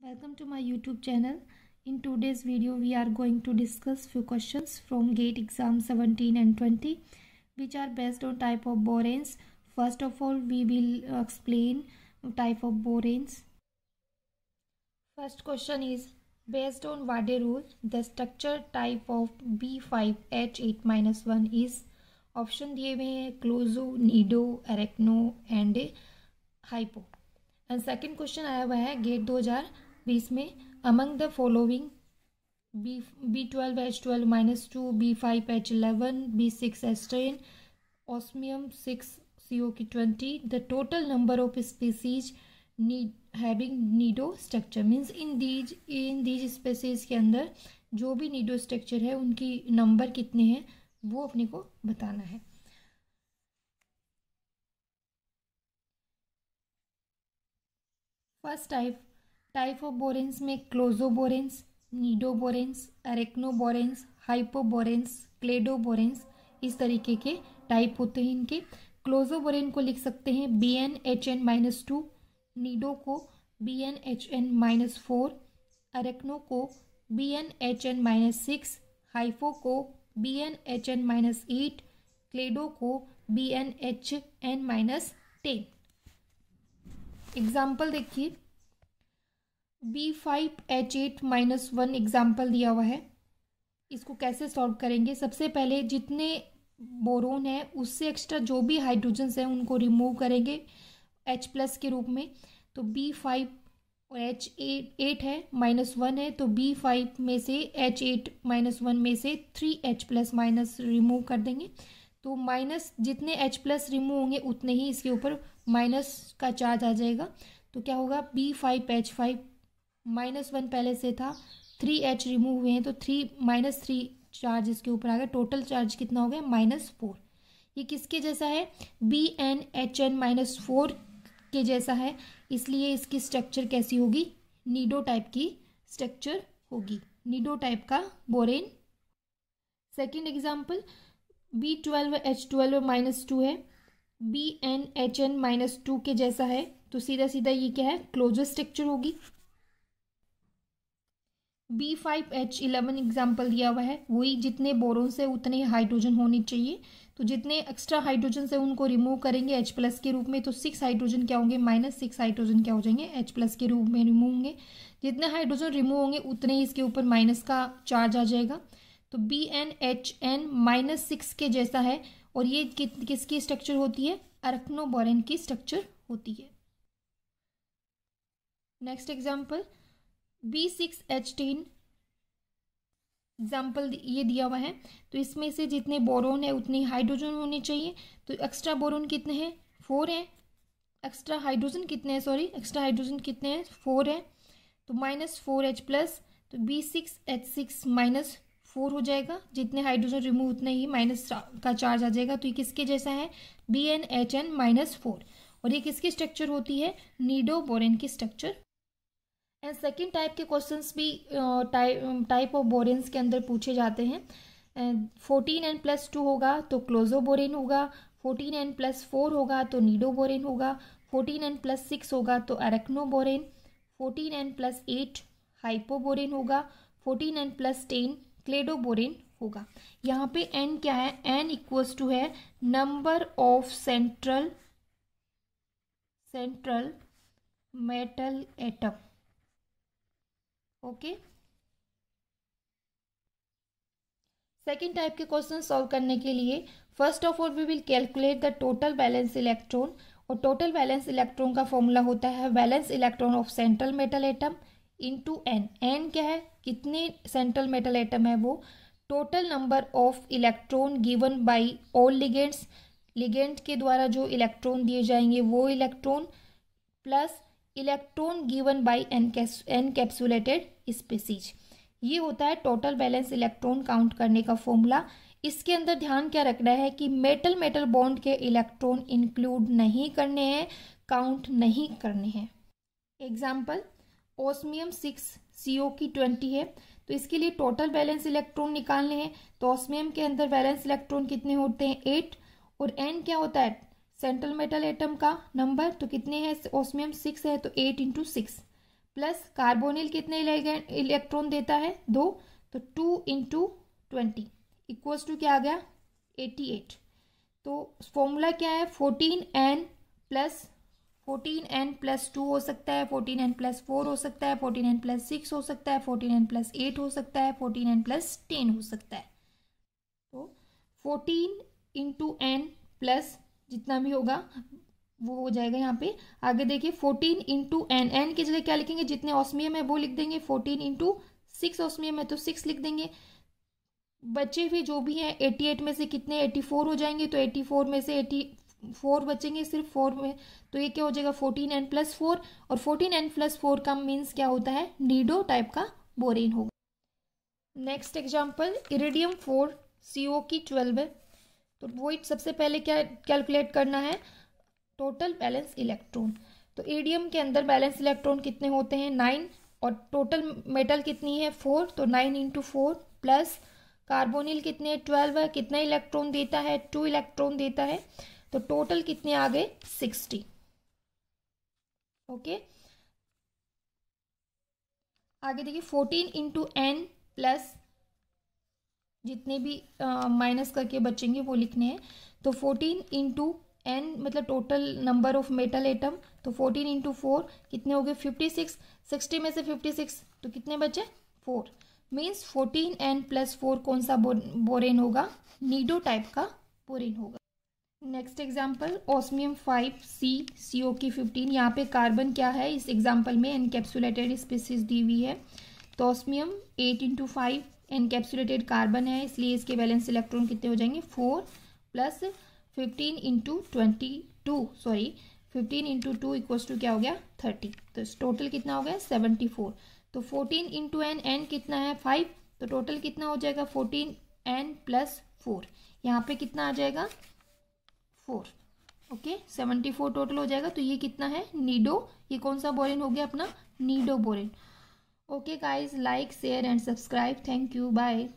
Welcome to my YouTube channel. In today's video we are going to discuss few questions from GATE exam 17 and 20 which are based on type of boranes. First of all we will explain type of boranes. First question is based on Wade rule the structure type of B5H8-1 is option दिए हुए हैं closo nido arachno and hypo and second question आया 2000 बीस में among the following B B twelve H twelve minus two B five H eleven B six H ten osmium six C O की twenty the total number of species need having nido structure means in these in these species के अंदर जो भी Nido structure है उनकी number कितने हैं वो अपने को बताना है फर्स्ट टाइप टाइफोबोरेंस में क्लोजोबोरेंस नीडोबोरेंस अरेक्नोबोरेंस हाइपोबोरेंस क्लेडोबोरेंस इस तरीके के टाइप होते हैं इनके क्लोजोबोरेन को लिख सकते हैं B N H N minus two nido को B N H N minus four arachno को B N H N minus six hypho को B N H N minus eight closo को B N H N minus ten example देखिए B five H eight minus one example दिया हुआ है इसको कैसे solve करेंगे सबसे पहले जितने बोरोन है उससे एक्स्ट्रा जो भी हाइड्रोजन्स हैं उनको रिमूव करेंगे एच प्लस के रूप में तो बी फाइव और एच एट एट है माइनस वन है तो बी फाइव में से एच एट माइनस वन में से three H plus minus remove कर देंगे तो माइनस जितने एच प्लस रिमूव होंगे उतने ही इसके ऊपर माइनस का चार्ज आ जाएगा तो क्या होगा B five H five minus one पहले से था थ्री एच रिमूव हुए हैं तो थ्री माइनस थ्री चार्ज इसके ऊपर आ गया टोटल चार्ज कितना हो गया माइनस फोर ये किसके जैसा है B N H N minus four के जैसा है इसलिए इसकी स्ट्रक्चर कैसी होगी नीडो टाइप की स्ट्रक्चर होगी नीडो टाइप का borane second example B twelve H twelve minus two है B N H N minus two के जैसा है तो सीधा सीधा ये क्या है क्लोजर स्ट्रक्चर होगी B five H eleven example दिया हुआ है वही जितने बोरोन से उतने हाइड्रोजन होने चाहिए तो जितने एक्स्ट्रा हाइड्रोजन से उनको रिमूव करेंगे एच प्लस के रूप में तो सिक्स हाइड्रोजन क्या होंगे माइनस सिक्स हाइड्रोजन क्या हो जाएंगे एच प्लस के रूप में रिमूव होंगे जितने हाइड्रोजन रिमूव होंगे उतने ही इसके ऊपर माइनस का चार्ज आ जाएगा तो B N H N minus six के जैसा है और ये कि, किसकी स्ट्रक्चर होती है अरकनोबोरेन की स्ट्रक्चर होती है next example B six H ten example ये दिया हुआ है तो इसमें से जितने बोरोन है उतने हाइड्रोजन होने चाहिए तो एक्स्ट्रा बोरोन कितने हैं फोर हैं एक्स्ट्रा हाइड्रोजन कितने हैं सॉरी एक्स्ट्रा हाइड्रोजन कितने हैं फोर हैं तो माइनस फोर एच प्लस तो B six H six minus four हो जाएगा जितने हाइड्रोजन रिमूव उतने ही माइनस का चार्ज आ जाएगा तो ये किसके जैसा है B N H N minus four और ये किसकी स्ट्रक्चर होती है नीडो बोरेन की स्ट्रक्चर एंड सेकेंड टाइप के क्वेश्चन भी टाइप ऑफ बोरेन्स के अंदर पूछे जाते हैं फोर्टीन एन प्लस टू होगा तो क्लोजो बोरेन होगा फोर्टीन एन प्लस फोर होगा तो नीडो बोरेन होगा फोर्टीन एन प्लस सिक्स होगा तो arachno borane fourteen N plus eight hypho borane होगा fourteen N plus ten klado borane होगा यहाँ पे एन क्या है एन इक्वल्स टू है number of central central metal atom okay second type के क्वेश्चन सॉल्व करने के लिए first of all we will calculate the total valence electron और टोटल बैलेंस इलेक्ट्रॉन का फॉर्मूला होता है valence electron of central metal atom to N N क्या है कितने सेंट्रल मेटल एटम है वो total number of electron given by all ligands ligand के द्वारा जो इलेक्ट्रॉन दिए जाएंगे वो electron plus electron given by encapsulated species ये होता है टोटल बैलेंस इलेक्ट्रॉन काउंट करने का फॉर्मूला इसके अंदर ध्यान क्या रखना है कि मेटल मेटल बॉन्ड के इलेक्ट्रॉन इंक्लूड नहीं करने हैं काउंट नहीं करने हैं example osmium six C O की ट्वेंटी है तो इसके लिए टोटल बैलेंस इलेक्ट्रॉन निकालने हैं तो ओसमियम के अंदर बैलेंस इलेक्ट्रॉन कितने होते हैं एट और एन क्या होता है सेंट्रल मेटल एटम का नंबर तो कितने हैं ओसमियम सिक्स है तो eight into six plus carbonyl कितने इलेक्ट्रॉन देता है दो तो two into twenty equals to क्या आ गया एटी एट तो फॉर्मूला क्या है fourteen N plus fourteen N plus two हो सकता है फोर्टीन एन प्लस फोर हो सकता है फोर्टीन एन प्लस सिक्स हो सकता है फोर्टीन एन प्लस एट हो सकता है फोर्टीन एन प्लस टेन हो सकता है तो फोर्टीन इंटू एन प्लस जितना भी होगा वो हो जाएगा यहाँ पे आगे देखिए फोर्टीन इंटू एन एन की जगह क्या लिखेंगे जितने ऑस्मियम है वो लिख देंगे फोर्टीन इंटू सिक्स ऑस्मियम है तो सिक्स लिख देंगे बच्चे भी जो भी हैं एटी एट में से कितने एटी फोर हो जाएंगे तो एटी फोर में से एटी फोर बचेंगे सिर्फ फोर में तो ये क्या हो जाएगा फोर्टीन एन प्लस फोर और फोर्टीन एन प्लस फोर का मीन्स क्या होता है नीडो टाइप का बोरिन होगा next example iridium four C O की ट्वेल्व है तो वही सबसे पहले क्या कैलकुलेट करना है टोटल बैलेंस इलेक्ट्रॉन तो एडीएम के अंदर बैलेंस इलेक्ट्रॉन कितने होते हैं नाइन और टोटल मेटल कितनी है फोर तो nine into four plus carbonyl कितने ट्वेल्व है कितना इलेक्ट्रॉन देता है टू इलेक्ट्रॉन देता है तो टोटल कितने आ गए सिक्सटी ओके आगे देखिए फोर्टीन इंटू एन प्लस जितने भी माइनस करके बचेंगे वो लिखने हैं तो फोर्टीन इंटू एन मतलब total number of metal atom तो फोर्टीन इंटू फोर कितने हो गए फिफ्टी सिक्स सिक्सटी में से फिफ्टी सिक्स तो कितने बचे four means fourteen N plus four कौन सा बो, बोरेन होगा नीडो टाइप का बोरेन होगा next example osmium five C C O की फिफ्टीन यहाँ पे कार्बन क्या है इस एग्जाम्पल में एनकेप्सुलेटेड स्पीसीज दी हुई है तो osmium eight into five encapsulated carbon है इसलिए इसके बैलेंस इलेक्ट्रॉन कितने हो जाएंगे four plus fifteen into twenty two sorry fifteen into two equals to क्या हो गया थर्टी तो टोटल कितना हो गया सेवेंटी फोर तो फोर्टीन इंटू एन एन कितना है फाइव तो टोटल कितना हो जाएगा फोर्टीन एन प्लस फोर यहाँ पे कितना आ जाएगा four okay seventy four total हो जाएगा तो ये कितना है नीडो ये कौन सा बोरिन हो गया अपना nido borane okay guys like share and subscribe thank you bye